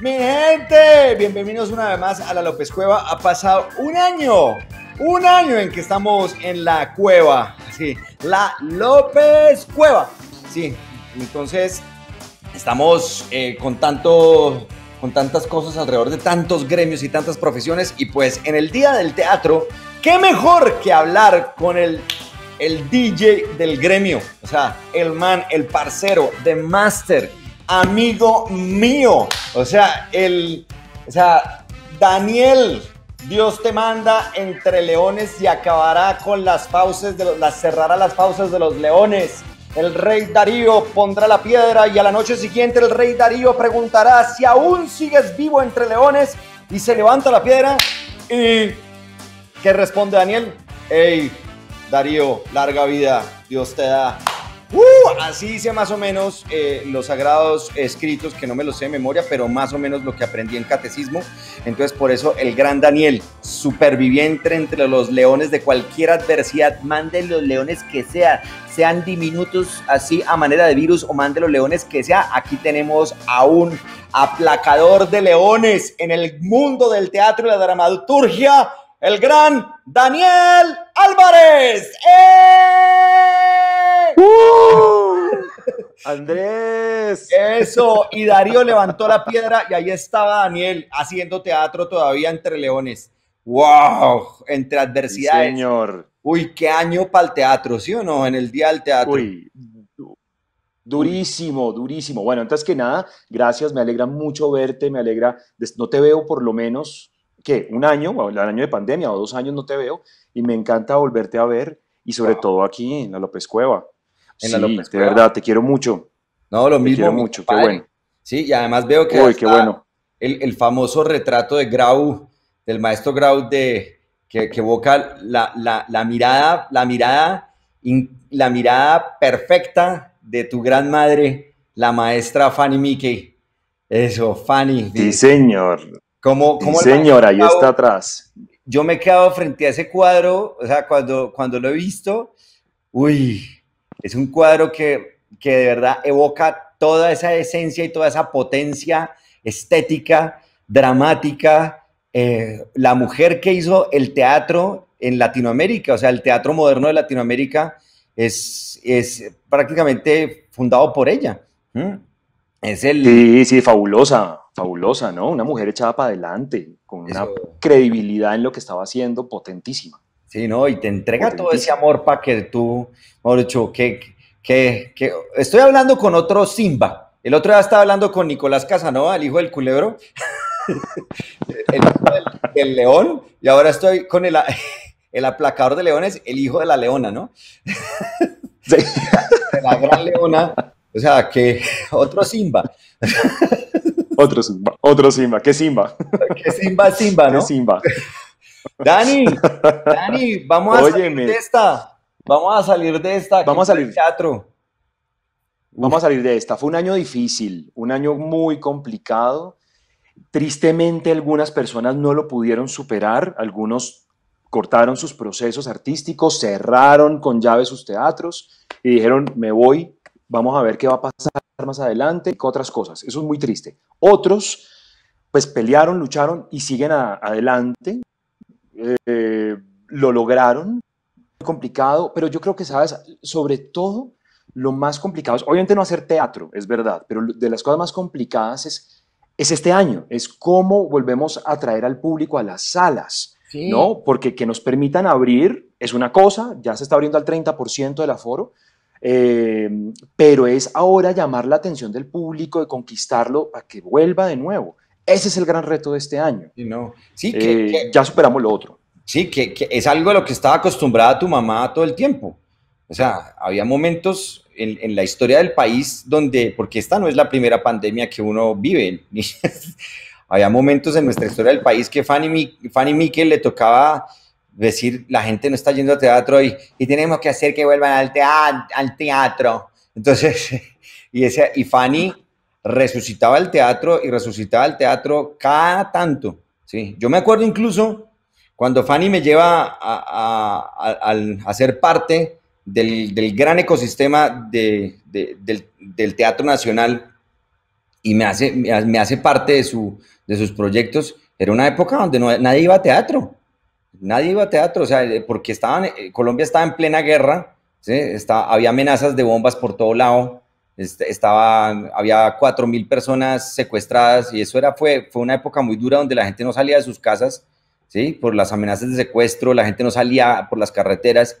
Mi gente, bienvenidos una vez más a la López Cueva. Ha pasado un año, un año en que estamos en la cueva. Sí, la López Cueva. Sí, entonces estamos eh, con tanto con tantas cosas alrededor de tantos gremios y tantas profesiones y pues en el día del teatro, qué mejor que hablar con el el DJ del gremio, o sea, el man, el parcero, de master, amigo mío. O sea, el, o sea, Daniel, Dios te manda entre leones y acabará con las pausas, de las cerrará las fauces de los leones. El rey Darío pondrá la piedra y a la noche siguiente el rey Darío preguntará si aún sigues vivo entre leones y se levanta la piedra y ¿qué responde Daniel? Ey, Darío, larga vida, Dios te da. Uh, así dice más o menos eh, los sagrados escritos, que no me los sé de memoria, pero más o menos lo que aprendí en catecismo. Entonces, por eso el gran Daniel, superviviente entre los leones de cualquier adversidad, mande los leones que sea, sean diminutos así a manera de virus o mande los leones que sea. Aquí tenemos a un aplacador de leones en el mundo del teatro y la dramaturgia el gran Daniel Álvarez. ¡Eh! ¡Uh! Andrés. Eso, y Darío levantó la piedra y ahí estaba Daniel haciendo teatro todavía entre leones. ¡Wow! Entre adversidades. señor. Uy, qué año para el teatro, ¿sí o no? En el Día del Teatro. Durísimo, durísimo. Bueno, antes que nada, gracias, me alegra mucho verte, me alegra, no te veo por lo menos, que un año, o el año de pandemia, o dos años no te veo, y me encanta volverte a ver, y sobre todo aquí, en la López Cueva. sí, de verdad, te quiero mucho. No, lo te Quiero mucho, qué bueno. Sí, y además veo que... está bueno. El, famoso retrato de Grau, del maestro Grau, de, que, evoca la, mirada, la mirada, la mirada perfecta de tu gran madre, la maestra Fanny Mickey. Eso, Fanny. Sí, señor. Como señora, yo está atrás. Yo me he quedado frente a ese cuadro, o sea, cuando, cuando lo he visto, uy, es un cuadro que, que de verdad evoca toda esa esencia y toda esa potencia estética, dramática, eh, la mujer que hizo el teatro en Latinoamérica, o sea, el teatro moderno de Latinoamérica es, es prácticamente fundado por ella. Es el... Sí, sí, fabulosa, fabulosa, ¿no? Una mujer echada para adelante, con una credibilidad en lo que estaba haciendo potentísima. Sí, ¿no? Y te entrega todo ese amor para que tú, Mauricio, que, que, que... Estoy hablando con otro Simba. El otro día estaba hablando con Nicolás Casanova, el hijo del culebro, el hijo del, león, y ahora estoy con el, el aplacador de leones, el hijo de la leona, ¿no? Sí. De la gran leona o sea, que otro Simba. otro Simba, otro Simba, ¿qué Simba? ¿Qué Simba, Simba, no? Simba? Dani, Dani, vamos a salir de esta. Vamos a salir de esta. Vamos a salir. teatro. Vamos a salir de esta. Fue un año difícil, un año muy complicado. Tristemente algunas personas no lo pudieron superar, algunos cortaron sus procesos artísticos, cerraron con llave sus teatros y dijeron, me voy, vamos a ver qué va a pasar más adelante, y otras cosas. Eso es muy triste. Otros, pues pelearon, lucharon y siguen adelante. Eh, lo lograron. Muy complicado, pero yo creo que, sabes, sobre todo lo más complicado es, obviamente no hacer teatro, es verdad, pero de las cosas más complicadas es, es este año, es cómo volvemos a traer al público a las salas, ¿no? Porque que nos permitan abrir es una cosa, ya se está abriendo al 30% del aforo, eh, pero es ahora llamar la atención del público, de conquistarlo para que vuelva de nuevo. Ese es el gran reto de este año. Sí, no. sí que, eh, ya superamos lo otro. Sí, que, es algo a lo que estaba acostumbrada tu mamá todo el tiempo. O sea, había momentos en, la historia del país donde, porque esta no es la primera pandemia que uno vive, había momentos en nuestra historia del país que Fanny, Fanny Mikel le tocaba decir la gente no está yendo a teatro y, y tenemos que hacer que vuelvan al, teatro, al teatro. Entonces, y, ese, y Fanny resucitaba el teatro y resucitaba el teatro cada tanto. ¿sí? Yo me acuerdo incluso cuando Fanny me lleva a, a, ser parte del, gran ecosistema del, Teatro Nacional y me hace, me hace parte de, su, de sus proyectos, era una época donde nadie iba a teatro nadie iba a teatro, o sea, eh, porque estaban, eh, Colombia estaba en plena guerra, había amenazas de bombas por todo lado, este, había había mil personas secuestradas y eso era, fue, fue una época muy dura donde la gente no salía de sus casas, ¿sí? Por las amenazas de secuestro, la gente no salía por las carreteras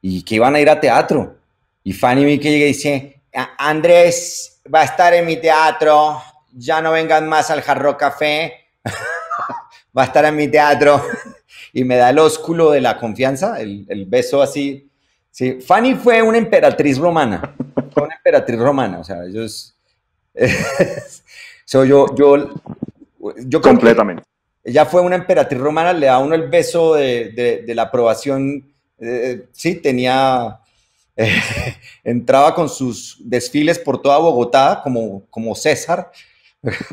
y que iban a ir a teatro. Y Fanny me llega y dice, Andrés va a estar en mi teatro, ya no vengan más al Jarro Café, va a estar en mi teatro y me da el ósculo de la confianza, el, beso así. Sí, Fanny fue una emperatriz romana, fue una emperatriz romana, o sea, yo, yo, yo... Completamente. Ella fue una emperatriz romana, le da uno el beso de, la aprobación, eh, sí, tenía... Eh, entraba con sus desfiles por toda Bogotá como, como César.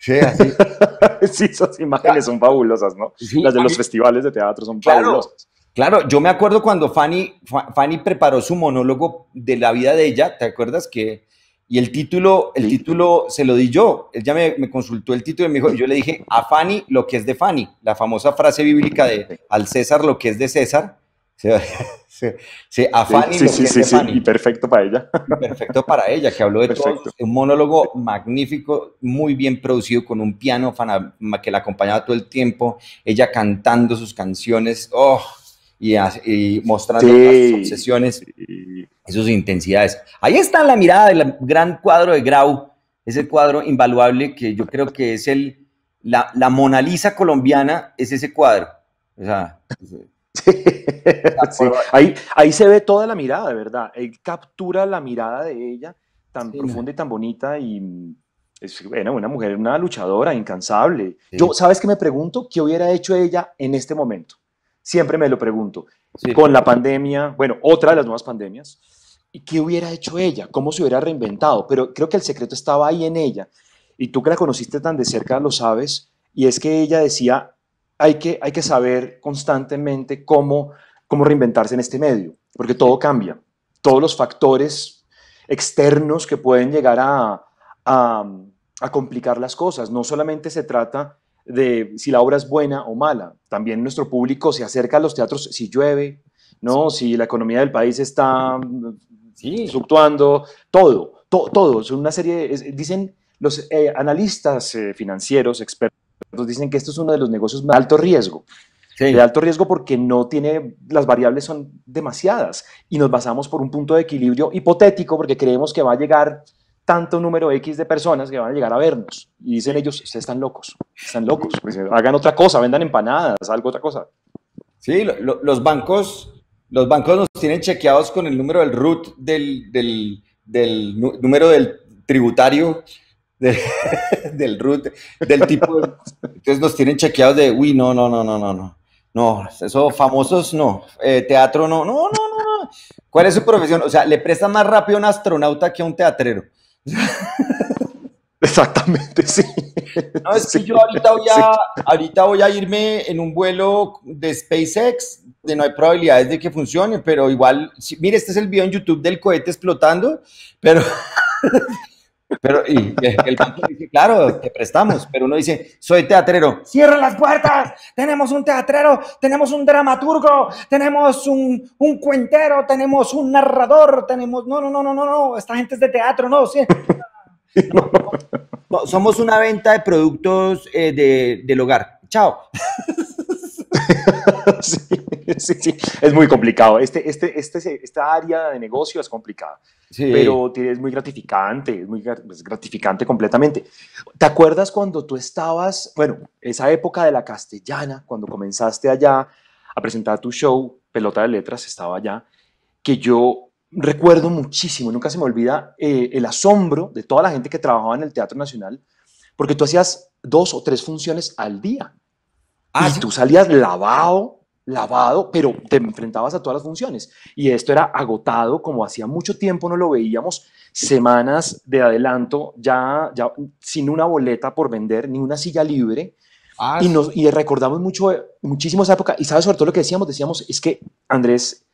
Sí, esas imágenes son fabulosas, ¿no? Las de los festivales de teatro son fabulosas. Claro, yo me acuerdo cuando Fanny, Fanny preparó su monólogo de la vida de ella, ¿te acuerdas que? Y el título, el título se lo di yo. Ella me, me consultó el título y me dijo, y yo le dije a Fanny lo que es de Fanny, la famosa frase bíblica de al César lo que es de César. Sí, sí, sí, sí, y perfecto para ella. perfecto para ella, que habló de todo, un monólogo magnífico, muy bien producido, con un piano que la acompañaba todo el tiempo, ella cantando sus canciones, oh, y, mostrando sus obsesiones y sus intensidades. Ahí está la mirada del gran cuadro de Grau, ese cuadro invaluable que yo creo que es el, la, la Mona Lisa colombiana, es ese cuadro. O sea, Ahí, eh, ahí se ve toda la mirada, de verdad. Él captura la mirada de ella tan profunda y tan bonita y es bueno, una mujer, una luchadora, incansable. Yo, ¿sabes qué me pregunto? ¿Qué hubiera hecho ella en este momento? Siempre me lo pregunto. Con la pandemia, bueno, otra de las nuevas pandemias. ¿Y qué hubiera hecho ella? ¿Cómo se hubiera reinventado? Pero creo que el secreto estaba ahí en ella. Y tú que la conociste tan de cerca lo sabes. Y es que ella decía, hay que, hay que saber constantemente cómo, cómo reinventarse en este medio, porque todo cambia. Todos los factores externos que pueden llegar a, complicar las cosas. No solamente se trata de si la obra es buena o mala, también nuestro público se acerca a los teatros si llueve, ¿no? si la economía del país está fluctuando, todo, todo, es una serie, dicen los eh, analistas eh, financieros, expertos nos dicen que esto es uno de los negocios más alto riesgo. De alto riesgo porque no tiene, las variables son demasiadas y nos basamos por un punto de equilibrio hipotético porque creemos que va a llegar tanto número X de personas que van a llegar a vernos. Y dicen ellos, ustedes están locos, están locos, pues, eh, hagan otra cosa, vendan empanadas, algo otra cosa. Sí, los bancos los bancos nos tienen chequeados con el número del root del, del, del número del tributario, del, root, del tipo. entonces nos tienen chequeados de, uy, no, no, no, no, no, no. No, eso famosos no. teatro no, no, no, no, ¿Cuál es su profesión? O sea, le prestan más rápido a un astronauta que a un teatrero. Exactamente, sí. No, es que yo ahorita voy, a, ahorita voy a irme en un vuelo de SpaceX, de no hay probabilidades de que funcione, pero igual, si, mire, este es el video en YouTube del cohete explotando, pero pero, y el banco dice, claro, te prestamos, pero uno dice, soy teatrero, cierra las puertas, tenemos un teatrero, tenemos un dramaturgo, tenemos un, cuentero, tenemos un narrador, tenemos, no, no, no, no, no, no, esta gente es de teatro, no, sí. somos una venta de productos eh, del hogar. Chao. sí, sí, es muy complicado. Este, este, este, esta área de negocio es complicada, pero es muy gratificante, es muy gratificante completamente. ¿Te acuerdas cuando tú estabas, bueno, esa época de la castellana, cuando comenzaste allá a presentar tu show, Pelota de Letras, estaba allá, que yo recuerdo muchísimo, nunca se me olvida eh, el asombro de toda la gente que trabajaba en el Teatro Nacional, porque tú hacías dos o tres funciones al día. Ah, y tú salías lavado, lavado, pero te enfrentabas a todas las funciones. Y esto era agotado, como hacía mucho tiempo no lo veíamos, semanas de adelanto, ya, ya sin una boleta por vender, ni una silla libre. Ah, y, nos, recordamos mucho, muchísimo esa época. Y sabes, sobre todo lo que decíamos, decíamos, es que Andrés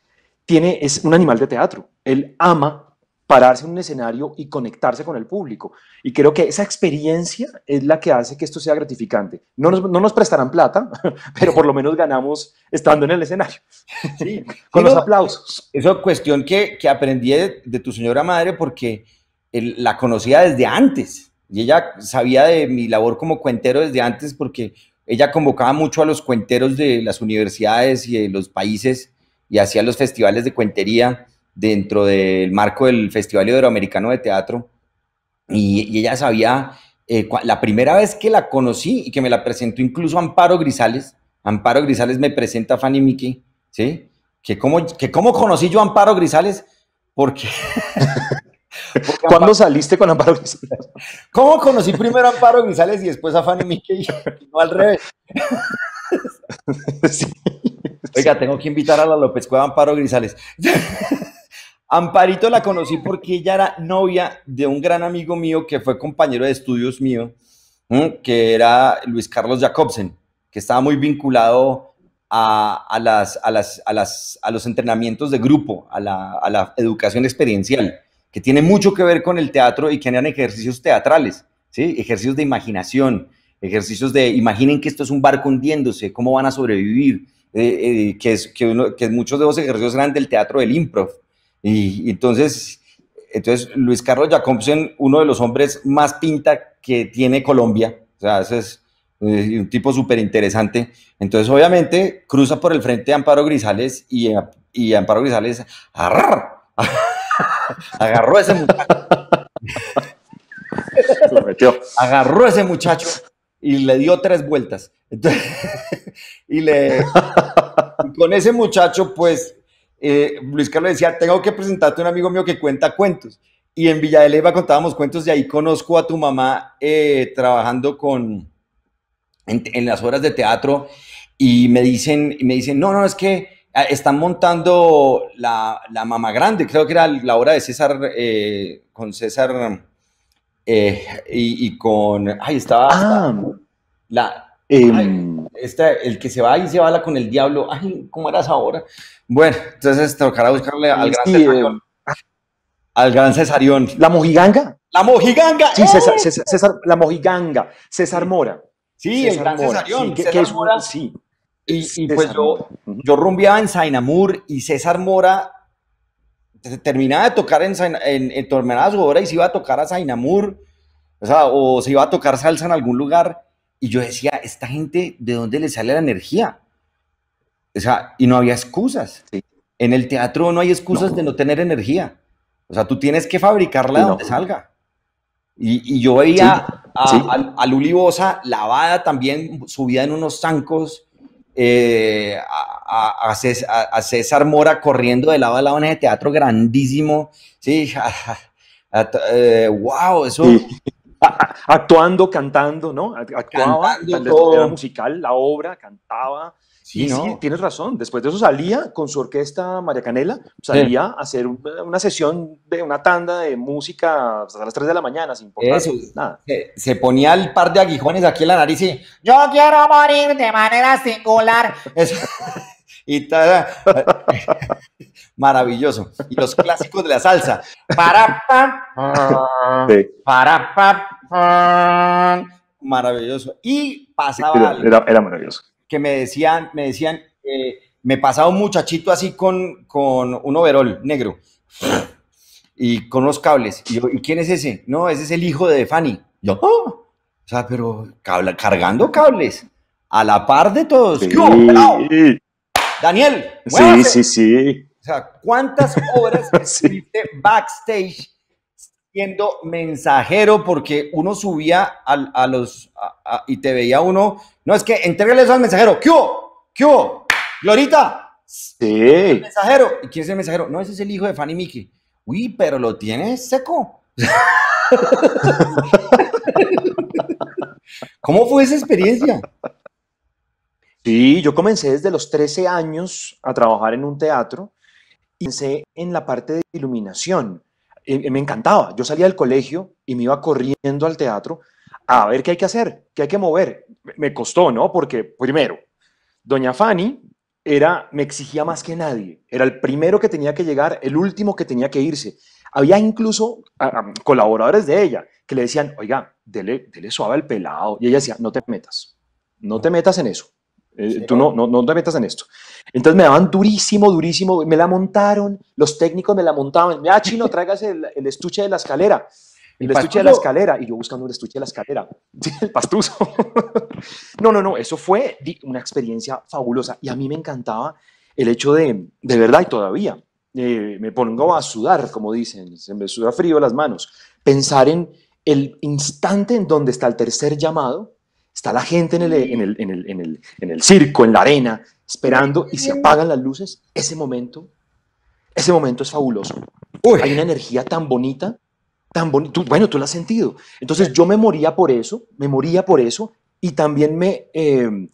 tiene, es un animal de teatro. Él ama pararse en un escenario y conectarse con el público. Y creo que esa experiencia es la que hace que esto sea gratificante. No nos, no nos prestarán plata, pero por lo menos ganamos estando en el escenario. Sí, con los aplausos. Esa cuestión que, que aprendí de, tu señora madre porque la conocía desde antes. Y ella sabía de mi labor como cuentero desde antes porque ella convocaba mucho a los cuenteros de las universidades y de los países y hacía los festivales de cuentería dentro del marco del Festival Iberoamericano de Teatro y, ella sabía, eh, la primera vez que la conocí y que me la presentó incluso Amparo Grisales, Amparo Grisales me presenta a Fanny Mickey, ¿sí? Que cómo, que cómo conocí yo a Amparo Grisales, porque... qué? ¿Cuándo saliste con Amparo Grisales? ¿Cómo conocí primero a Amparo Grisales y después a Fanny Mickey? no al revés. Oiga, tengo que invitar a la López Cueva Amparo Grisales. Amparito la conocí porque ella era novia de un gran amigo mío que fue compañero de estudios mío, que era Luis Carlos Jacobsen, que estaba muy vinculado a, las, las, a, los entrenamientos de grupo, a la, educación experiencial, que tiene mucho que ver con el teatro y que eran ejercicios teatrales, ¿sí? ejercicios de imaginación, ejercicios de imaginen que esto es un barco hundiéndose, cómo van a sobrevivir, eh, eh, que, que, muchos de los ejercicios eran del teatro del improv. Y, entonces, entonces, Luis Carlos Jacobsen, uno de los hombres más pinta que tiene Colombia, o sea, ese es eh, un tipo súper interesante. Entonces, obviamente, cruza por el frente Amparo Grisales y, Amparo Grisales, agarró a ese muchacho. Agarró a ese muchacho y le dio tres vueltas. y le. Y con ese muchacho, pues eh, Luis Carlos decía, tengo que presentarte a un amigo mío que cuenta cuentos. Y en Villa de Leyva contábamos cuentos y ahí conozco a tu mamá eh, trabajando con, en, las horas de teatro y me dicen, y me dicen no, no, es que ah, están montando la, la mamá grande, creo que era la obra de César, eh, con César y, con, ahí estaba ah. la, eh, el que se va y se va con el diablo, ay, ¿cómo eras ahora? Bueno, entonces tocará buscarle al gran em, al gran Cesarión. ¿La mojiganga? ¡La mojiganga! Sí, César, ¡eh! la mojiganga. César Mora. Sí, César gran Mora, Sí. Y, pues yo, yo rumbeaba en Sainamur y César Mora terminaba de tocar en, en, Tormenazgo, ahora y se iba a tocar a Sainamur, o sea, o se iba a tocar salsa en algún lugar y yo decía, ¿esta gente de dónde le sale la energía? O sea, y no había excusas. En el teatro no hay excusas de no tener energía. O sea, tú tienes que fabricarla de donde salga. Y, yo veía a, Luli Bosa lavada también, subida en unos zancos, eh, a, César, Mora corriendo de lado a lado en teatro grandísimo. Sí, wow, eh, eso actuando, cantando, ¿no? Actuaba, cantando era musical, la obra, cantaba. Sí, tienes razón. Después de eso salía con su orquesta María Canela, salía a hacer una, sesión de una tanda de música pues, a las 3 de la mañana, sin importar nada. Se, ponía el par de aguijones aquí en la nariz y yo quiero morir de manera singular. y tal. Maravilloso. Y los clásicos de la salsa. Para, pam, para, Maravilloso. Y pasaba era, maravilloso. Que me decían, me decían, eh, me pasaba un muchachito así con, con un overol negro y con los cables. Y yo, ¿y quién es ese? No, ese es el hijo de Fanny. Yo, oh". O sea, pero cargando cables a la par de todos. Daniel, sí, sí, sí. O sea, ¿cuántas obras estuviste backstage siendo mensajero? Porque uno subía a, los y te veía uno. No, es que entregale eso al mensajero. ¿Qué hubo? ¿Qué Glorita. Sí. El mensajero. ¿Y quién es el mensajero? No, ese es el hijo de Fanny Miki. Uy, pero lo tienes seco. ¿Cómo fue esa experiencia? Sí, yo comencé desde los 13 años a trabajar en un teatro y comencé en la parte de iluminación. Eh, eh, me encantaba. Yo salía del colegio y me iba corriendo al teatro a ver qué hay que hacer, qué hay que mover. Me costó, ¿no? Porque primero, doña Fanny era me exigía más que nadie. Era el primero que tenía que llegar, el último que tenía que irse. Había incluso colaboradores de ella que le decían, oiga, dele, dele suave al pelado. Y ella decía, no te metas, no te metas en eso eh, tú no, no, no te metas en esto. Entonces me daban durísimo, durísimo, me la montaron, los técnicos me la montaban. Ah, chino, tráigase el, estuche de la escalera. El, estuche de la escalera, y yo buscando el estuche de la escalera, el pastuso. no, no, no, eso fue una experiencia fabulosa y a mí me encantaba el hecho de, de verdad y todavía, eh, me pongo a sudar, como dicen, se me suda frío las manos, pensar en el instante en donde está el tercer llamado, Está la gente en el, circo, en la arena, esperando y se apagan las luces. Ese momento, ese momento es fabuloso. Hay una energía tan bonita, tan bonita. Bueno, tú la has sentido. Entonces yo me moría por eso, me moría por eso y también me, em,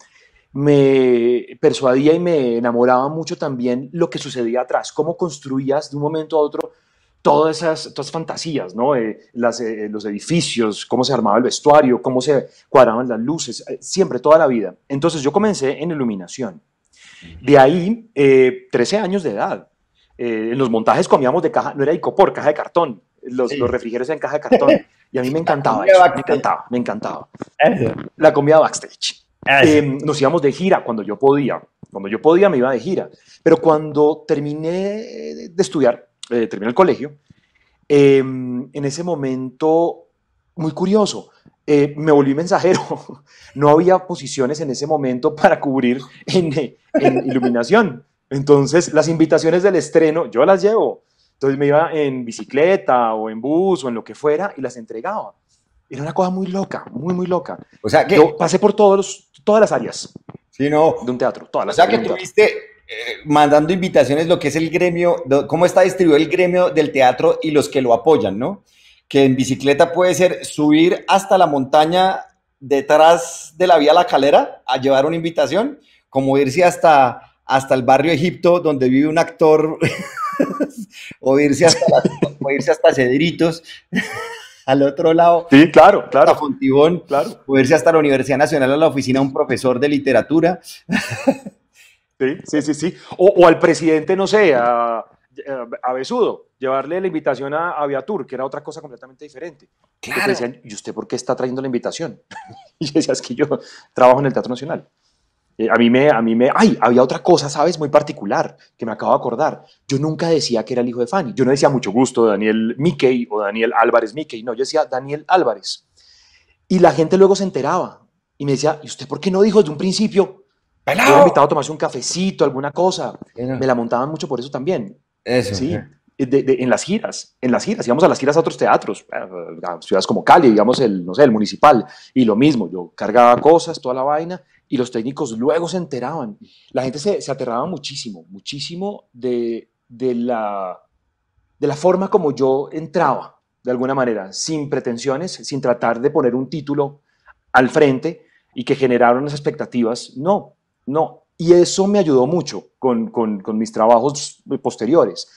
me persuadía y me enamoraba mucho también lo que sucedía atrás, cómo construías de un momento a otro todas esas, fantasías, ¿no? Eh, eh, eh, los edificios, cómo se armaba el vestuario, cómo se cuadraban las luces, siempre, toda la vida. Entonces yo comencé en iluminación. De ahí, 13 años de edad, en los montajes comíamos de caja, no era icopor, caja de cartón, los, refrigerios en caja de cartón. Y a mí me encantaba me encantaba, me encantaba. La comida backstage. Em, nos íbamos de gira cuando yo podía. Cuando yo podía me iba de gira. Pero cuando terminé de estudiar, eh, terminé el colegio, em, en ese momento, muy curioso, eh, me volví mensajero. No había posiciones en ese momento para cubrir en, iluminación. Entonces, las invitaciones del estreno, yo las llevo. Entonces me iba en bicicleta o en bus o en lo que fuera y las entregaba. Era una cosa muy loca, muy, muy loca. O sea que... Yo pasé por todos, todas las áreas. Sí, no. De un teatro, todas las O sea que tuviste mandando invitaciones lo que es el gremio, cómo está distribuido el gremio del teatro y los que lo apoyan, ¿no? Que en bicicleta puede ser subir hasta la montaña detrás de la vía La Calera a llevar una invitación, como irse hasta, hasta el barrio Egipto donde vive un actor, o, irse hasta o irse hasta Cedritos. al otro lado. Sí, claro, claro. A Fontibón, claro. Poderse hasta la Universidad Nacional a la oficina de un profesor de literatura. Sí, sí, sí, O, al presidente, no sé, a, Besudo, llevarle la invitación a, a que era otra cosa completamente diferente. Claro. ¿y usted por qué está trayendo la invitación? y yo decía, es que yo trabajo en el Teatro Nacional. Eh, a mí me, a mí me, ay, había otra cosa, ¿sabes? Muy particular, que me acabo de acordar. Yo nunca decía que era el hijo de Fanny. Yo no decía mucho gusto Daniel Mickey o Daniel Álvarez Mickey. No, yo decía Daniel Álvarez. Y la gente luego se enteraba y me decía, ¿y usted por qué no dijo desde un principio me Me invitado a tomarse un cafecito, alguna cosa. Me la montaban mucho por eso también. Eso. Sí. Eh. en las giras, en las giras, íbamos a las giras a otros teatros, eh, ciudades como Cali, digamos, el, no sé, el municipal, y lo mismo, yo cargaba cosas, toda la vaina, y los técnicos luego se enteraban. La gente se, se aterraba muchísimo, muchísimo de, de, la, de la forma como yo entraba, de alguna manera, sin pretensiones, sin tratar de poner un título al frente y que generaron las expectativas, no, no, y eso me ayudó mucho con, con, mis trabajos posteriores,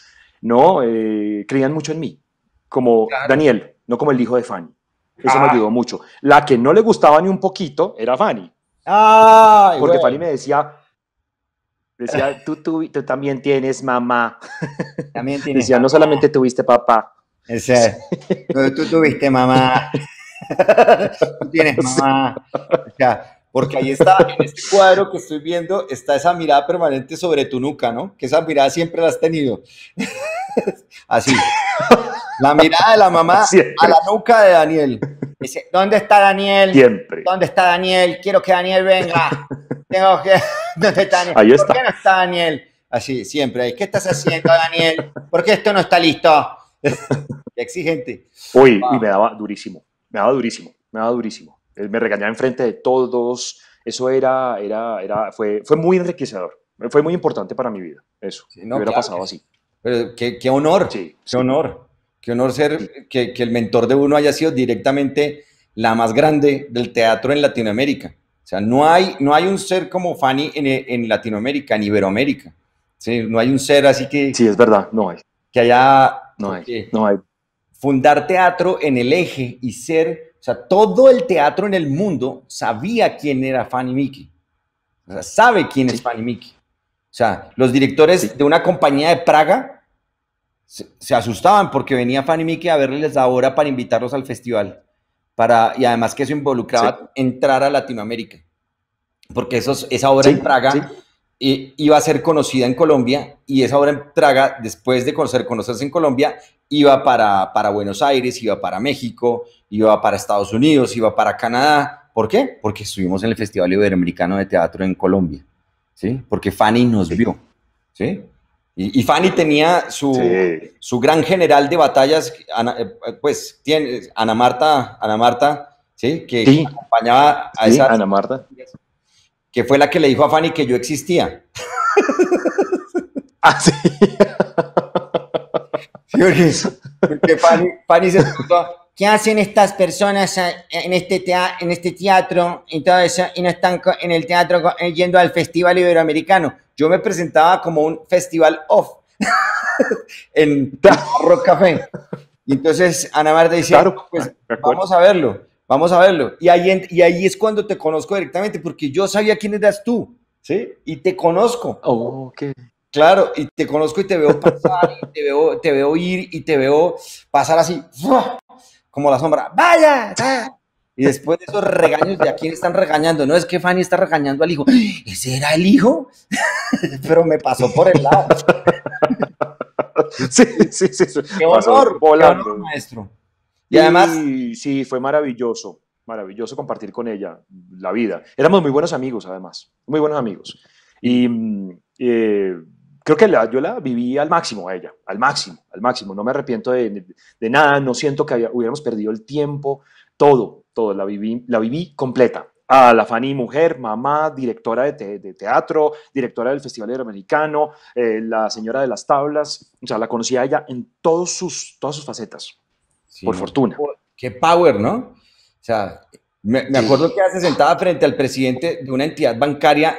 ¿no? Eh, creían mucho en mí, como Daniel, no como el hijo de Fanny. Eso me ah. ayudó mucho. La que no le gustaba ni un poquito era Fanny. Ay, Porque Fanny me decía, tú, también tienes mamá. También tienes Decía, no solamente tuviste papá. tú, tú tuviste mamá. tú tienes mamá. O sea, porque ahí está, en este cuadro que estoy viendo, está esa mirada permanente sobre tu nuca, ¿no? Que esa mirada siempre la has tenido. Así. La mirada de la mamá a la nuca de Daniel. Dice, ¿dónde está Daniel? Siempre. ¿Dónde está Daniel? Quiero que Daniel venga. Tengo que... ¿Dónde está Daniel? Ahí está. ¿Por qué no está Daniel? Así, siempre. ¿Qué estás haciendo, Daniel? ¿Por qué esto no está listo? exigente. Uy, y me daba durísimo. Me daba durísimo. Me daba durísimo. Eh, me regañaba enfrente de todos, eso era, era, fue, fue muy enriquecedor, fue muy importante para mi vida, eso, no, hubiera pasado así. Pero qué, honor, sí, qué honor, qué honor ser, que, el mentor de uno haya sido directamente la más grande del teatro en Latinoamérica. O sea, no hay, no hay un ser como Fanny en, Latinoamérica, en Iberoamérica. Sí, no hay un ser así que... Sí, es verdad, no hay. Que haya... No hay, no hay. Fundar teatro en el eje y ser o sea, todo el teatro en el mundo sabía quién era Fanny Mickey. O sea, sabe quién es Fanny Mickey. O sea, los directores de una compañía de Praga se, asustaban porque venía Fanny Mickey a verles la obra para invitarlos al festival. Para, y además que eso involucraba entrar a Latinoamérica. Porque eso esa obra en Praga iba a ser conocida en Colombia y esa obra en Praga, después de conocerse en Colombia, iba para, para Buenos Aires, iba para México, iba para Estados Unidos, iba para Canadá. ¿Por qué? Porque estuvimos en el Festival Iberoamericano de Teatro en Colombia, ¿sí? Porque Fanny nos vio, ¿sí? Y, Fanny tenía su, gran general de batallas, eh, pues tiene Ana Marta, Ana Marta, ¿sí? Que acompañaba a esa... Ana Marta. Que fue la que le dijo a Fanny que yo existía. Ah, sí. porque Fanny, se ¿Qué hacen estas personas este en este, teatro, y todo eso y no están en el teatro eh, yendo al Festival Iberoamericano? Yo me presentaba como un festival off en Rock Café. Y entonces Ana Marta decía, pues vamos a verlo, vamos a verlo. Y ahí, es cuando te conozco directamente, porque yo sabía quién eras tú, ¿sí? Y te conozco. Oh, Claro, y te conozco y te veo pasar, y te veo, te veo ir y te veo pasar así como la sombra, vaya. Y después de esos regaños, ¿de a quién están regañando? No es que Fanny está regañando al hijo. ¿Ese era el hijo? Pero me pasó por el lado. sí, sí, sí. Qué honor, volando. maestro. Y, además. Sí, fue maravilloso, maravilloso compartir con ella la vida. Éramos muy buenos amigos, además, muy buenos amigos. Y mm, eh, creo que yo la viví al máximo a ella, al máximo, al máximo. No me arrepiento de, nada, no siento que hubiéramos perdido el tiempo, todo, todo, la viví, la viví completa. A la Fanny Mujer, mamá, directora de, teatro, directora del Festival Iberoamericano, eh, la señora de las tablas, o sea, la conocí a ella en todos sus, todas sus facetas, por fortuna. Qué power, ¿no? O sea, me, acuerdo que se sentaba frente al presidente de una entidad bancaria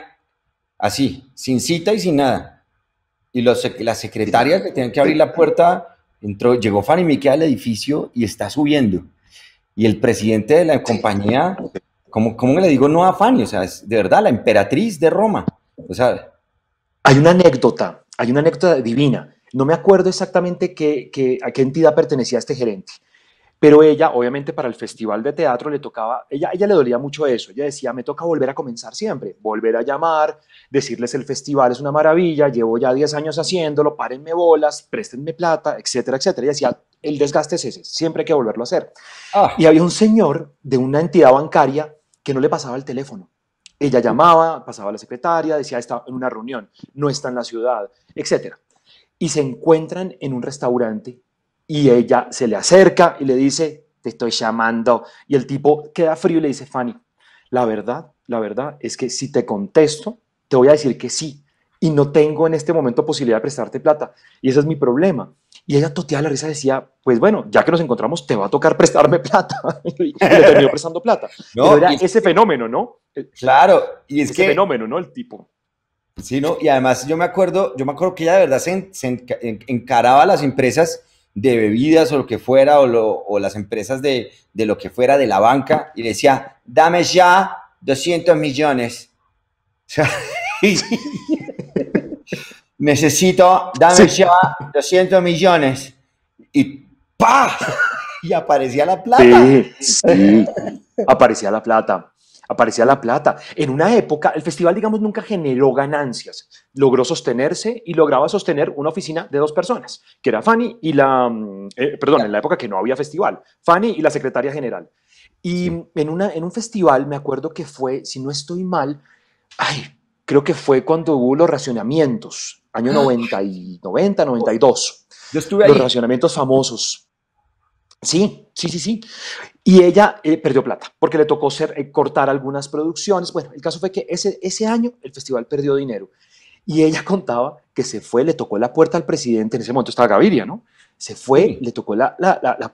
así, sin cita y sin nada y los, la secretaria que tienen que abrir la puerta, entró, llegó Fanny Miquel al edificio y está subiendo. Y el presidente de la compañía, ¿cómo, cómo le digo no a Fanny? O sea, es de verdad la emperatriz de Roma. O sea, hay una anécdota, hay una anécdota divina. No me acuerdo exactamente a qué entidad pertenecía este gerente, pero ella, obviamente para el festival de teatro le tocaba, ella, ella le dolía mucho eso, ella decía, me toca volver a comenzar siempre, volver a llamar, decirles el festival es una maravilla, llevo ya 10 años haciéndolo, párenme bolas, préstenme plata, etcétera, etcétera. Y decía, el desgaste es ese, siempre hay que volverlo a hacer. Ah. Y había un señor de una entidad bancaria que no le pasaba el teléfono. Ella llamaba, pasaba a la secretaria, decía, está en una reunión, no está en la ciudad, etcétera. Y se encuentran en un restaurante y ella se le acerca y le dice, te estoy llamando. Y el tipo queda frío y le dice, Fanny, la verdad, la verdad es que si te contesto, te voy a decir que sí. Y no tengo en este momento posibilidad de prestarte plata. Y ese es mi problema. Y ella toteaba la risa decía, pues bueno, ya que nos encontramos, te va a tocar prestarme plata. y le terminó prestando plata. era ese fenómeno, ¿no? Eh, claro. Y es ese que... fenómeno, ¿no? El tipo. Sí, ¿no? Y además yo me acuerdo, yo me acuerdo que ella de verdad se encaraba a las empresas de bebidas o lo que fuera, o, las empresas de, lo que fuera de la banca, y decía, dame ya 200 millones. necesito, dame ya 200 millones. Y ¡pa! Y aparecía la plata. aparecía la plata aparecía la plata. En una época, el festival, digamos, nunca generó ganancias. Logró sostenerse y lograba sostener una oficina de dos personas, que era Fanny y la, mm, eh, perdón, en la época que no había festival, Fanny y la secretaria general. Y en, una, en un festival, me acuerdo que fue, si no estoy mal, ay, creo que fue cuando hubo los racionamientos, año 90, ah. y 90 92. Yo estuve ahí. Los racionamientos famosos. Sí, sí, sí, sí. Y ella eh, perdió plata porque le tocó ser, eh, cortar algunas producciones. Bueno, el caso fue que ese, ese año el festival perdió dinero. Y ella contaba que se fue, le tocó la puerta al presidente, en ese momento estaba Gaviria, ¿no? Se fue, le tocó la,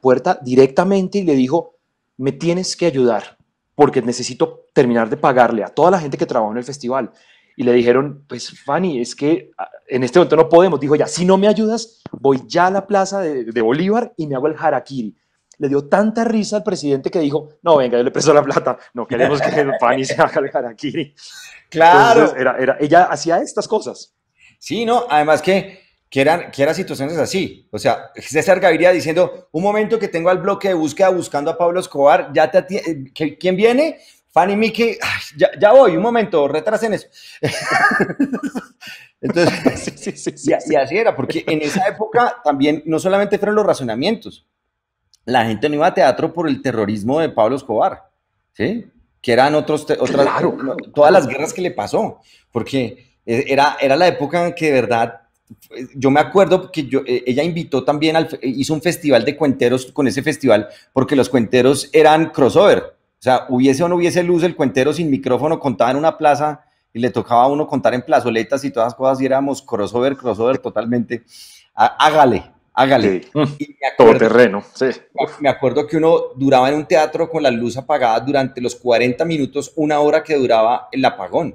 puerta directamente y le dijo, me tienes que ayudar porque necesito terminar de pagarle a toda la gente que trabajó en el festival. Y le dijeron, pues Fanny, es que ah, en este momento no podemos. Dijo ya, si no me ayudas, voy ya a la plaza de, de Bolívar y me hago el harakiri le dio tanta risa al presidente que dijo, no, venga, yo le presto la plata, no queremos que Fanny se haga el aquí Claro. era, era, ella hacía estas cosas. Sí, no, además que, que eran, que eran situaciones así. O sea, César Gaviria diciendo, un momento que tengo al bloque de búsqueda buscando a Pablo Escobar, ya te eh, ¿quién viene? Fanny Miki ya, ya, voy, un momento, retrasen eso. Entonces, sí, sí, sí, y así era, porque en esa época también no solamente fueron los razonamientos, la gente no iba a teatro por el terrorismo de Pablo Escobar, ¿sí? Que eran otros, otras, todas las guerras que le pasó, porque e, era, era la época en que de verdad, eh, yo me acuerdo que eh, ella invitó también, al, eh, hizo un festival de cuenteros con ese festival, porque los cuenteros eran crossover, o sea, hubiese o no hubiese luz, el cuentero sin micrófono contaba en una plaza y le tocaba a uno contar en plazoletas y todas las cosas y éramos crossover, crossover totalmente. Hágale, hágale. Mm. Todo terreno, Me acuerdo que uno duraba en un teatro con la luz apagada durante los 40 minutos, una hora que duraba el apagón.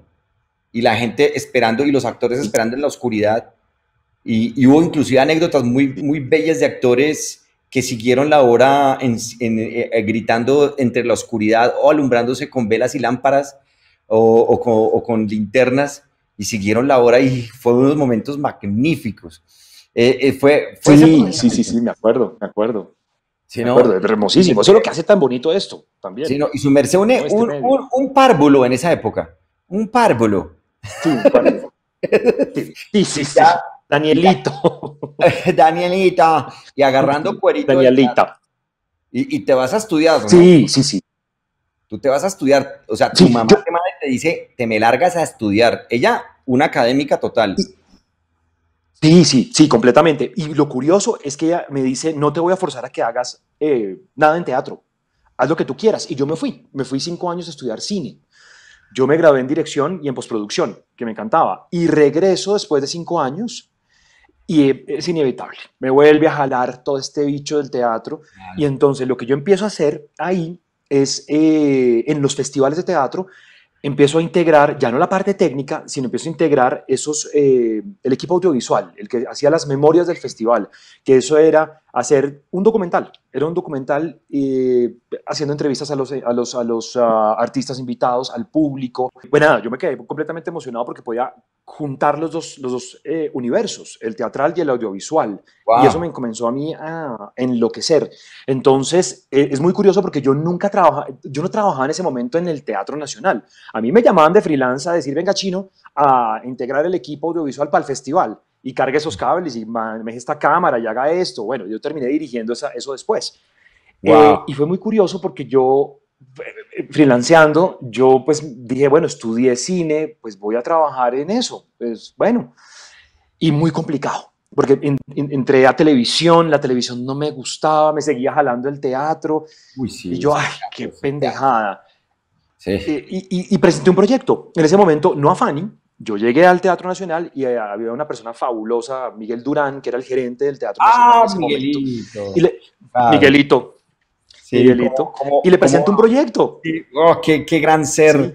Y la gente esperando y los actores esperando en la oscuridad. Y, hubo inclusive anécdotas muy, muy bellas de actores que siguieron la hora eh, gritando entre la oscuridad o alumbrándose con velas y lámparas o, con, o con linternas y siguieron la hora y fueron unos momentos magníficos. Eh, eh, fue, sí, sí, sí, sí, me acuerdo, me acuerdo. Sí, acuerdo, es hermosísimo. Eso es lo que hace tan bonito esto también. y su este merced un, un, párvulo en esa época. Un párvulo. Sí, un párvulo. sí, sí, Danielito. Danielita. Y agarrando cuerito. Danielita. Y, te vas a estudiar. ¿no? Sí, sí, sí. Tú te vas a estudiar. O sea, tu mamá te dice, te me largas a estudiar. Ella, una académica total. Sí, sí, sí, completamente. Y lo curioso es que ella me dice, no te voy a forzar a que hagas eh, nada en teatro, haz lo que tú quieras. Y yo me fui, me fui cinco años a estudiar cine. Yo me grabé en dirección y en postproducción, que me encantaba. Y regreso después de cinco años y e, es inevitable. Me vuelve a jalar todo este bicho del teatro. Y entonces lo que yo empiezo a hacer ahí es eh, en los festivales de teatro empiezo a integrar, ya no la parte técnica, sino empiezo a integrar esos, eh, el equipo audiovisual, el que hacía las memorias del festival, que eso era hacer un documental. Era un documental eh, haciendo entrevistas a los, los, a los ah, artistas invitados, al público. Bueno, pues yo me quedé completamente emocionado porque podía juntar los dos, los eh, universos, el teatral y el audiovisual. Y eso me comenzó a mí a enloquecer. Entonces, eh, es muy curioso porque yo nunca trabajaba, yo no trabajaba en ese momento en el Teatro Nacional. A mí me llamaban de freelance a decir, venga chino, a integrar el equipo audiovisual para el festival y cargue esos cables y maneje esta cámara y haga esto. Bueno, yo terminé dirigiendo eso después. Eh, y fue muy curioso porque yo, eh, freelanceando, yo pues dije, bueno, estudié cine, pues voy a trabajar en eso. Pues bueno, y muy complicado, porque entré a televisión, la televisión no me gustaba, me seguía jalando el teatro. y yo, ay, qué pendejada. Eh, y, y, presenté un proyecto. En ese momento, no a Fanny, yo llegué al Teatro Nacional y eh, había una persona fabulosa, Miguel Durán, que era el gerente del Teatro ah, Nacional. Miguelito. Miguelito. Miguelito. y le presento un proyecto. Oh, qué, gran ser,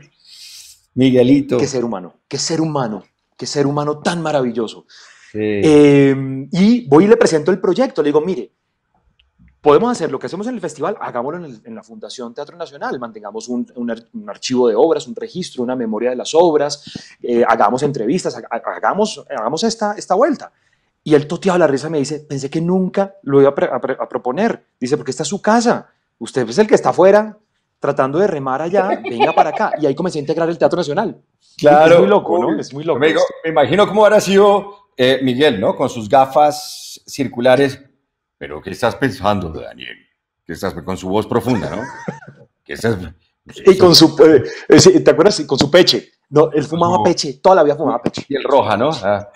Miguelito. Qué ser humano, qué ser humano, qué ser humano tan maravilloso. Eh, y voy y le presento el proyecto. Le digo, mire, podemos hacer lo que hacemos en el festival, hagámoslo en, la Fundación Teatro Nacional, mantengamos un, archivo de obras, un registro, una memoria de las obras, eh, hagamos entrevistas, hagamos, esta, esta vuelta. Y el toteado la risa me dice, pensé que nunca lo iba a, proponer. Dice, porque esta es su casa, usted es el que está afuera tratando de remar allá, venga para acá. Y ahí comencé a integrar el Teatro Nacional. Claro. Es muy loco, ¿no? Es muy loco. Me, imagino cómo habrá sido eh, Miguel, ¿no? Con sus gafas circulares ¿Pero qué estás pensando, Daniel? Que estás con su voz profunda, ¿no? Y con su, eh, ¿te acuerdas? Con su peche. No, él fumaba peche, toda la vida fumaba peche. Y el roja, ¿no? Ah.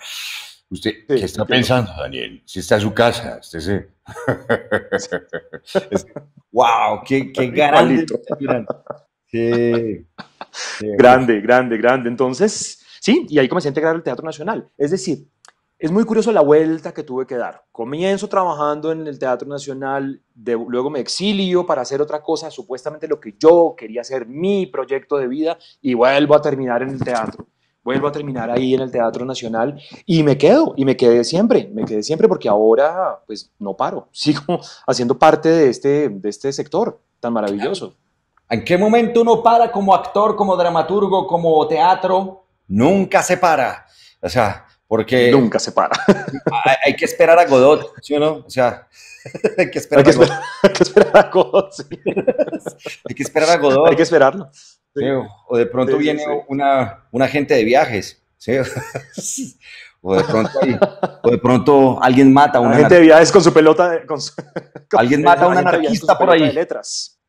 usted, ¿qué está pensando, Daniel? Si está en su casa, usted se... ¡Wow! ¡Qué, grande! Grande, grande, grande. Entonces, sí, y ahí comencé a integrar el Teatro Nacional. Es decir, es muy curioso la vuelta que tuve que dar. Comienzo trabajando en el Teatro Nacional, luego me exilio para hacer otra cosa, supuestamente lo que yo quería hacer, mi proyecto de vida, y vuelvo a terminar en el teatro. Vuelvo a terminar ahí en el Teatro Nacional y me quedo, y me quedé siempre, me quedé siempre porque ahora pues no paro, sigo haciendo parte de este, de este sector tan maravilloso. ¿En qué momento uno para como actor, como dramaturgo, como teatro? Nunca se para. O sea, porque. Nunca se para. hay, que esperar a Godot, ¿sí o no? O sea, hay que esperar, a, Godot. hay que esperar a Godot. Sí. hay que esperar a Godot. Hay que esperarlo. O de pronto viene Una, un agente de viajes. ¿sí? O de, pronto, o de pronto, alguien mata a una. Gente de viajes con su pelota. con alguien mata a un anarquista por ahí. letras.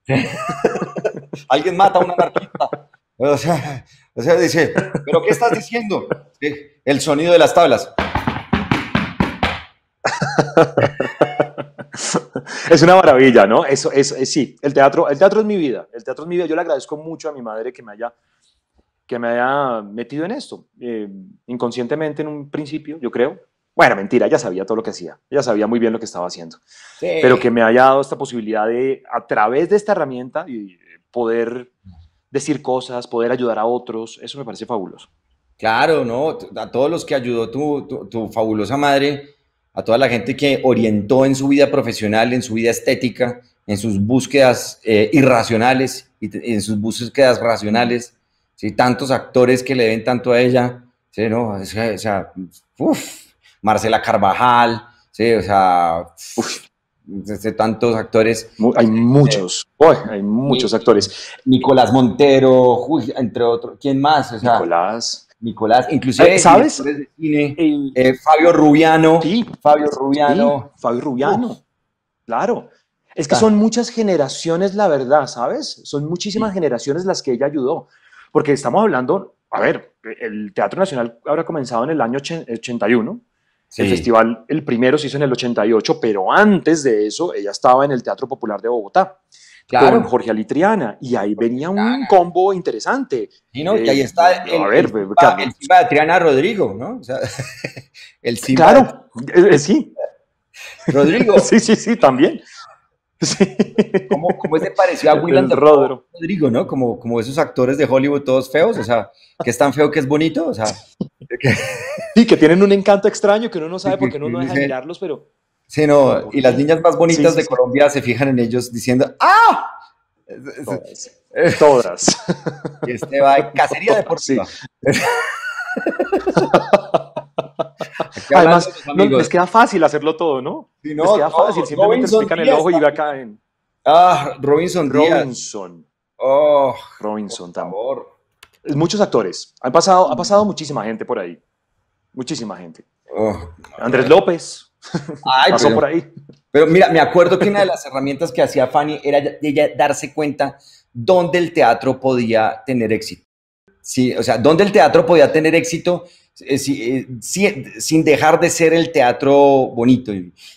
alguien mata a un anarquista. O sea, o sea, dice, ¿pero qué estás diciendo? El sonido de las tablas. es una maravilla, ¿no? Eso es, sí, el teatro, el teatro es mi vida, el teatro es mi vida. Yo le agradezco mucho a mi madre que me haya, que me haya metido en esto, eh, inconscientemente en un principio, yo creo. Bueno, mentira, ella sabía todo lo que hacía, ella sabía muy bien lo que estaba haciendo, pero que me haya dado esta posibilidad de, a través de esta herramienta, eh, poder decir cosas, poder ayudar a otros, eso me parece fabuloso. Claro, ¿no? A todos los que ayudó tu, fabulosa madre, a toda la gente que orientó en su vida profesional, en su vida estética, en sus búsquedas eh, irracionales y en sus búsquedas racionales, ¿sí? tantos actores que le ven tanto a ella, ¿sí? ¿no? O sea, Marcela Carvajal, ¿sí? o sea, desde tantos actores. Eh, eh, hay muchos, hay muchos actores. Nicolás Montero, entre otros, ¿quién más? Nicolás. Nicolás, inclusive eh, ¿sabes? Fabio Rubiano, sí, Fabio Rubiano, Fabio Rubiano, claro. Es que son muchas generaciones, la verdad, ¿sabes? Son muchísimas generaciones las que ella ayudó, porque estamos hablando, a ver, el Teatro Nacional habrá comenzado en el año 81, el festival, el primero se hizo en el 88, pero antes de eso ella estaba en el Teatro Popular de Bogotá. Con Jorge Alitriana, y ahí venía un combo interesante. y ahí eh, está el, a de Triana Rodrigo, ¿no? O sea, el Cima Claro, eh, eh, sí. Rodrigo. sí, sí, sí, también. Como, es ese parecido a William Rodrigo. ¿no? Como, como esos actores de Hollywood todos feos, o sea, que es tan feo que es bonito, o sea. Sí, que tienen un encanto extraño que uno no sabe porque uno no deja mirarlos, pero... Sí, no, y las niñas más bonitas de Colombia se fijan en ellos diciendo ¡Ah! Todas. Todas. Y este va en cacería deportiva. Además, les queda fácil hacerlo todo, ¿no? Sí, no les queda fácil, simplemente se pican el ojo y va en... Ah, Robinson Robinson. Oh, Robinson, por Muchos actores. Han pasado, ha mm. pasado muchísima gente por ahí. Muchísima gente. Oh, Andrés López. pasó pero, por ahí. Pero mira, me acuerdo que una de las herramientas que hacía Fanny era ella darse cuenta dónde el teatro podía tener éxito. Sí, o sea, dónde el teatro podía tener éxito eh, eh, sin dejar de ser el teatro bonito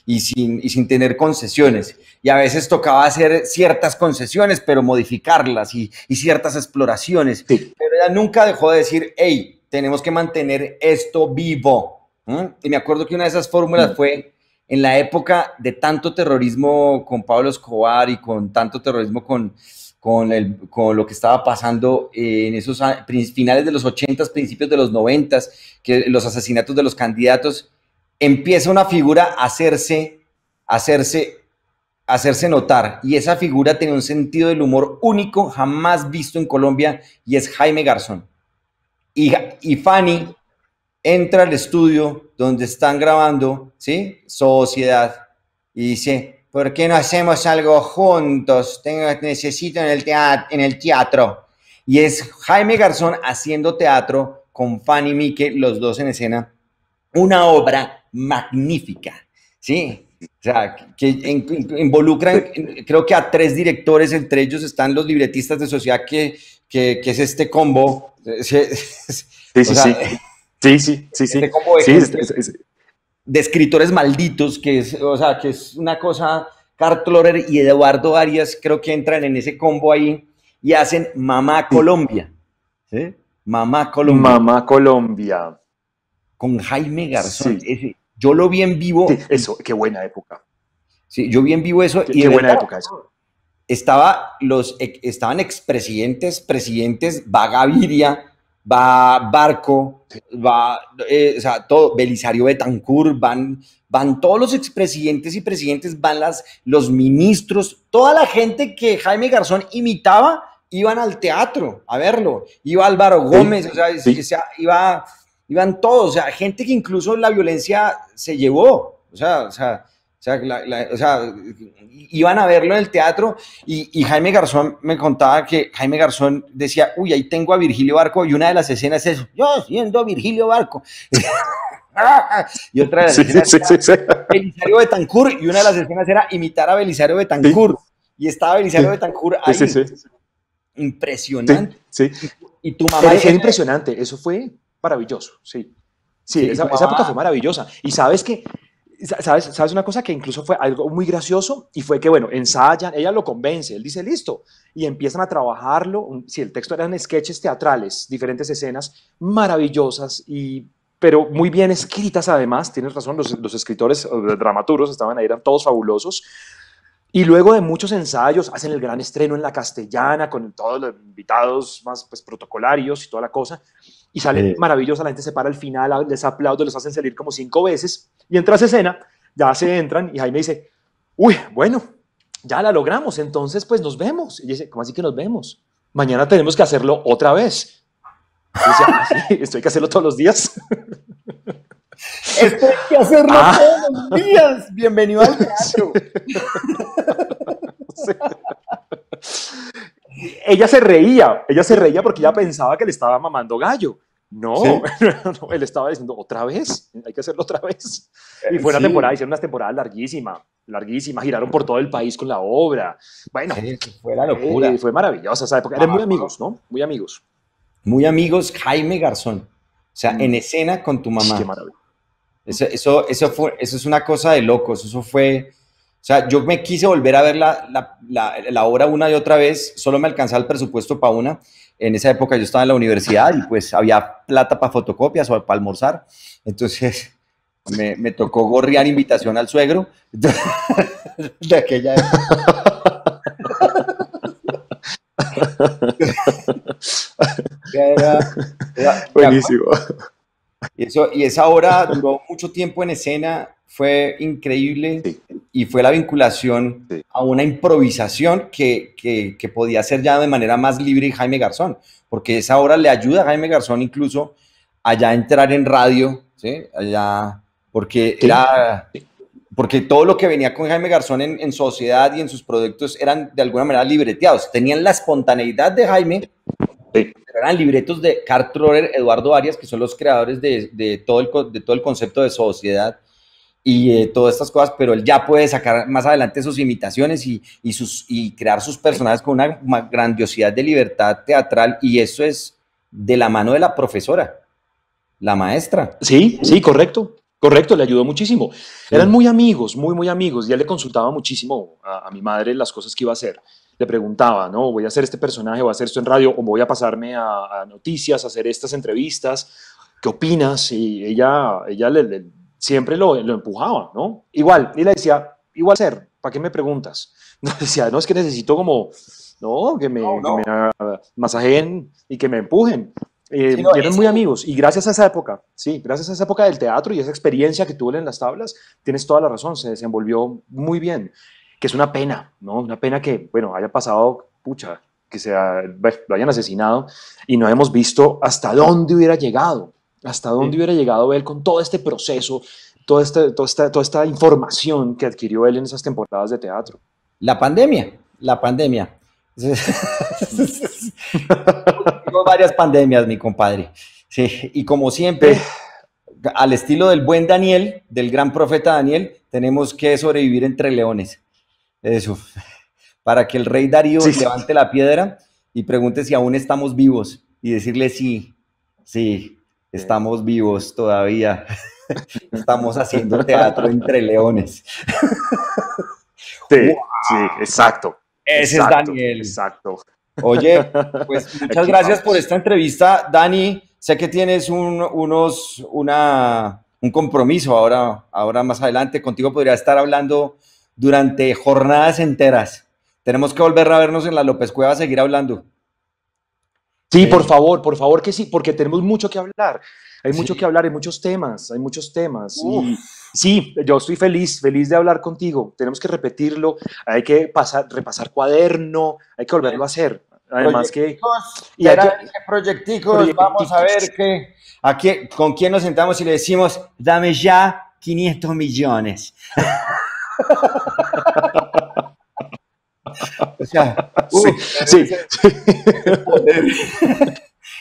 y, sin, sin, tener concesiones. Y a veces tocaba hacer ciertas concesiones, pero modificarlas y, ciertas exploraciones. Pero ella nunca dejó de decir, hey, tenemos que mantener esto vivo. Y me acuerdo que una de esas fórmulas mm. fue en la época de tanto terrorismo con Pablo Escobar y con tanto terrorismo con, con, lo que estaba pasando en esos finales de los 80, principios de los 90, que los asesinatos de los candidatos, empieza una figura a hacerse, hacerse, a hacerse notar. Y esa figura tiene un sentido del humor único, jamás visto en Colombia, y es Jaime Garzón y, Fanny entra al estudio donde están grabando, ¿sí? Sociedad, y dice, ¿por qué no hacemos algo juntos? Tengo, necesito en el, teatro, en el teatro. Y es Jaime Garzón haciendo teatro con Fanny Mike, los dos en escena, una obra magnífica, ¿sí? O sea, que involucran, creo que a tres directores, entre ellos están los libretistas de sociedad que que, es este combo. Sí, sí, sí. Sí, sí, sí, Este combo de, escritores malditos, que es, o sea, que es una cosa. Carl Lorer y Eduardo Arias creo que entran en ese combo ahí y hacen Mamá Colombia. Mamá Colombia. Mamá Colombia. Con Jaime Garzón. yo lo vi en vivo. eso, qué buena época. Sí, yo vi en vivo eso. Qué, y qué buena época eso estaba los, estaban expresidentes, presidentes, va Gaviria, va Barco, va, eh, todo, Belisario Betancourt, van, van todos los expresidentes y presidentes, van las, los ministros, toda la gente que Jaime Garzón imitaba, iban al teatro a verlo, iba Álvaro Gómez, o, sea, iba, iban todos, o sea, gente que incluso la violencia se llevó, o sea, o sea o sea, iban a verlo en el teatro y, Jaime Garzón me contaba que Jaime Garzón decía, uy, ahí tengo a Virgilio Barco y una de las escenas es yo siendo a Virgilio Barco. y otra de las escenas era Belisario Betancourt y una de las escenas era imitar a Belisario Betancourt. Y estaba Belisario Betancourt ahí. Impresionante. Y tu mamá... fue impresionante, eso fue maravilloso, sí. Sí, esa, época fue maravillosa. Y sabes qué? ¿sabes, una cosa que incluso fue algo muy gracioso? Y fue que, bueno, ensayan, ella lo convence, él dice, listo, y empiezan a trabajarlo. Si el texto eran sketches teatrales, diferentes escenas maravillosas y pero muy bien escritas además, tienes razón, los, escritores, los dramaturgos estaban ahí, eran todos fabulosos. Y luego de muchos ensayos, hacen el gran estreno en la castellana con todos los invitados más pues, protocolarios y toda la cosa y sale maravillosa, la gente se para al final, les aplaude, los hacen salir como cinco veces y entras escena, ya se entran y Jaime dice, uy, bueno, ya la logramos, entonces pues nos vemos. Y dice, ¿cómo así que nos vemos? Mañana tenemos que hacerlo otra vez. Y dice, ah, esto hay que hacerlo todos los días. Esto hay que hacerlo ah. todos los días. Bienvenido al teatro. ella se reía, ella se reía porque ella pensaba que le estaba mamando gallo. No, él estaba diciendo otra vez, hay que hacerlo otra vez. Y fue una temporada, hicieron una temporada larguísima, larguísima, giraron por todo el país con la obra. Bueno, fue la locura. y eh, fue maravillosa esa época. Eran muy amigos, ¿no? Muy amigos. Muy amigos, Jaime Garzón. O sea, en mm. escena con tu mamá. Qué maravilla. Eso, eso, fue, eso es una cosa de locos. Eso fue o sea, yo me quise volver a ver la, la, obra una y otra vez, solo me alcanzaba el presupuesto para una. En esa época yo estaba en la universidad y pues había plata para fotocopias o para almorzar. Entonces me, tocó gorrear invitación al suegro de, aquella época. era, Buenísimo. eso, y esa obra duró mucho tiempo en escena fue increíble y fue la vinculación a una improvisación que, podía ser ya de manera más libre Jaime Garzón, porque esa obra le ayuda a Jaime Garzón incluso allá a entrar en radio, ¿sí? allá, porque era, porque todo lo que venía con Jaime Garzón en, sociedad y en sus proyectos eran de alguna manera libreteados, tenían la espontaneidad de Jaime. eran libretos de Carl Troller, Eduardo Arias, que son los creadores de, todo, el, de todo el concepto de sociedad, y eh, todas estas cosas, pero él ya puede sacar más adelante sus imitaciones y, sus, y crear sus personajes con una, grandiosidad de libertad teatral y eso es de la mano de la profesora, la maestra. Sí, sí, correcto, correcto, le ayudó muchísimo. Eran muy amigos, muy, muy amigos, ya le consultaba muchísimo a, mi madre las cosas que iba a hacer le preguntaba, ¿no? Voy a hacer este personaje, voy a hacer esto en radio, o voy a pasarme a, noticias, hacer estas entrevistas, ¿qué opinas? Y ella, ella le, siempre lo, empujaba, ¿no? Igual, y le decía, igual ser, ¿para qué me preguntas? No, decía, no, es que necesito como, no, que me, y que me empujen. Eh, muy amigos y gracias a esa época, sí, gracias a esa época del teatro y esa experiencia que tuve en las tablas, tienes toda la razón, se desenvolvió muy bien, que es una pena, ¿no? Una pena que, bueno, haya pasado, pucha, que sea, lo hayan asesinado y no hemos visto hasta dónde hubiera llegado, hasta dónde hubiera llegado él con todo este proceso, este, toda esta, información que adquirió él en esas temporadas de teatro. La pandemia, la pandemia. varias pandemias, mi compadre. Sí, y como siempre, eh. al estilo del buen Daniel, del gran profeta Daniel, tenemos que sobrevivir entre leones. Eso, para que el rey Darío levante la piedra y pregunte si aún estamos vivos y decirle sí, sí, Estamos vivos todavía. Estamos haciendo teatro entre leones. Sí, sí, exacto. Ese es Daniel. Exacto. Oye, pues muchas gracias por esta entrevista, Dani. Sé que tienes un, unos, una, un compromiso ahora, ahora más adelante. Contigo podría estar hablando durante jornadas enteras. Tenemos que volver a vernos en la López Cueva a seguir hablando. Sí, por favor, por favor que sí, porque tenemos mucho que hablar. Hay mucho que hablar, hay muchos temas, hay muchos temas. sí, yo estoy feliz, feliz de hablar contigo. Tenemos que repetirlo, hay que pasar, repasar cuaderno, hay que volverlo a hacer. Además que, y ahora proyecticos, vamos a ver que, aquí con quién nos sentamos y le decimos, dame ya 500 millones. o sea, sí, sí.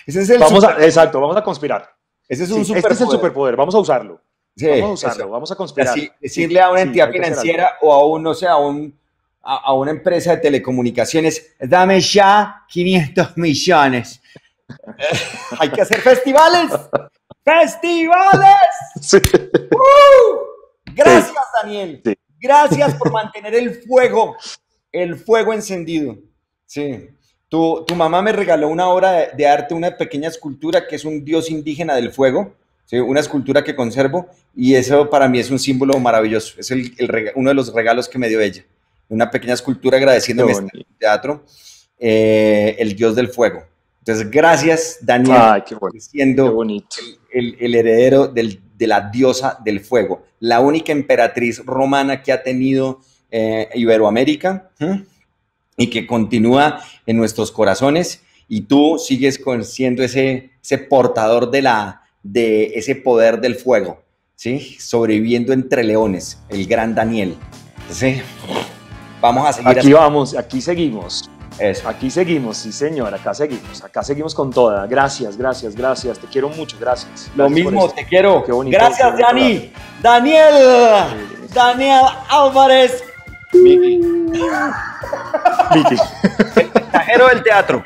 Ese es el vamos a, exacto, vamos a conspirar. Ese es un superpoder. Este es el superpoder, vamos a usarlo. vamos a usarlo, vamos a conspirar. decirle a una entidad financiera o a un, no sé, a, un, una empresa de telecomunicaciones, dame ya 500 millones. Hay que hacer festivales. ¡Festivales! ¡Uh! Gracias, Daniel. Gracias por mantener el fuego, el fuego encendido. Sí. Tu, tu, mamá me regaló una obra de, arte, una pequeña escultura que es un dios indígena del fuego, una escultura que conservo y eso para mí es un símbolo maravilloso. Es el, uno de los regalos que me dio ella. Una pequeña escultura agradeciéndome el este teatro, eh, el dios del fuego. Entonces, gracias, Daniel, siendo bonito. El, heredero de la diosa del fuego, la única emperatriz romana que ha tenido eh, Iberoamérica que continúa en nuestros corazones y tú sigues siendo ese, ese portador de, la, de ese poder del fuego, ¿sí? Sobreviviendo entre leones, el gran Daniel. Vamos a seguir. Aquí vamos, aquí seguimos. Eso. Aquí seguimos, sí señor, acá seguimos, acá seguimos con toda. Gracias, gracias, gracias, te quiero mucho, gracias. Lo mismo, te quiero. gracias, Dani. Daniel, Daniel Álvarez Mickey. Cajero del teatro.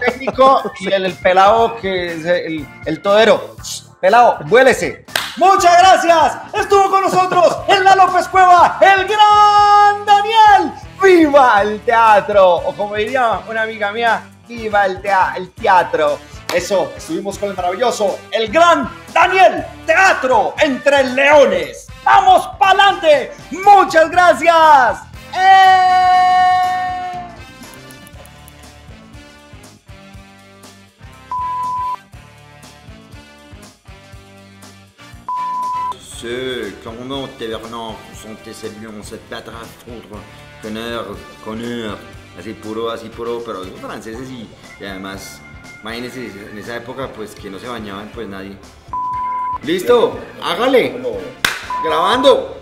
técnico y el, pelado que el, el todero. Pelado, vuélese. Muchas gracias. Estuvo con nosotros en la López Cueva, el gran Daniel. ¡Viva el teatro! O como diría una amiga mía, ¡viva el, el teatro! Eso, estuvimos con el maravilloso, el gran Daniel Teatro entre leones. ¡Vamos para adelante! ¡Muchas gracias! ¡Eh! Ceux qu'on a au tavernant son ces lions, se battre à fondre, connards, así puro, así puro, pero en franceses y, y además, imagínense en esa época pues que no se bañaban pues nadie. ¿Listo? Hágale. Grabando.